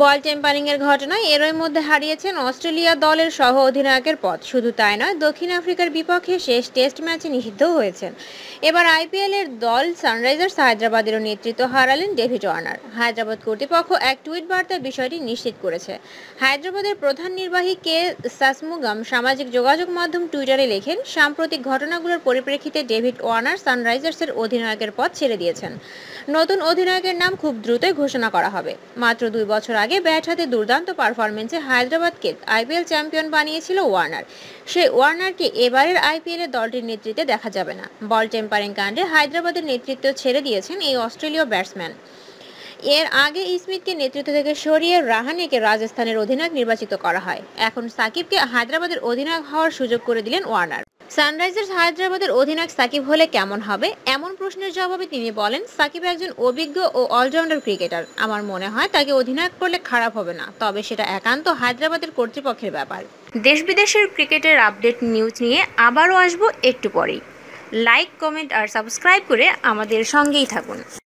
বল টেম্পারিংয়ের ঘটনায় এরই মধ্যে হারিয়েছেন অস্ট্রেলিয়া দলের সহ অধিনায়কের পদ শুধু তাই নয় দক্ষিণ আফ্রিকার বিপক্ষে শেষ টেস্ট ম্যাচে নিষিদ্ধ হয়েছেন এবার আইপিএলের দল সানরাইজার্স হায়দ্রাবাদেরও নেতৃত্ব হারালেন ডেভিড ওয়ার্নার হায়দ্রাবাদ কর্তৃপক্ষ এক টুইট বার্তায় বিষয়টি নিশ্চিত করেছে হায়দ্রাবাদের প্রধান নির্বাহী কে সাসমুগম সামাজিক যোগাযোগ মাধ্যম টুইটারে লেখেন সাম্প্রতিক ঘটনাগুলোর পরিপ্রেক্ষিতে ডেভিড ওয়ার্নার সানরাইজার্সের অধিনায়কের পদ ছেড়ে দিয়েছেন নতুন অধিনায়কের নাম খুব দ্রুতই ঘোষণা করা হবে মাত্র দুই বছর আগে ব্যাট হাতে দুর্দান্ত পারফরমেন্সে হায়দ্রাবাদকে আইপিএল চ্যাম্পিয়ন বানিয়েছিল ওয়ার্নার সেই ওয়ার্নারকে এবারের আইপিএলে দলটির নেতৃত্বে দেখা যাবে না বল টেম্পারিং কাণ্ডে হায়দ্রাবাদের নেতৃত্ব ছেড়ে দিয়েছেন এই অস্ট্রেলীয় ব্যাটসম্যান এর আগে ইসমিতকে নেতৃত্ব থেকে সরিয়ে রাহানেকে রাজস্থানের অধিনায়ক নির্বাচিত করা হয় এখন সাকিবকে হায়দ্রাবাদের অধিনায়ক হওয়ার সুযোগ করে দিলেন ওয়ার্নার সানরাইজার্স হায়দ্রাবাদের অধিনায়ক সাকিব হলে কেমন হবে এমন প্রশ্নের জবাবে তিনি বলেন সাকিব একজন অভিজ্ঞ ও অলরাউন্ডার ক্রিকেটার আমার মনে হয় তাকে অধিনায়ক করলে খারাপ হবে না তবে সেটা একান্ত হায়দ্রাবাদের কর্তৃপক্ষের ব্যাপার দেশ বিদেশের ক্রিকেটের আপডেট নিউজ নিয়ে আবারও আসবো একটু পরেই লাইক কমেন্ট আর সাবস্ক্রাইব করে আমাদের সঙ্গেই থাকুন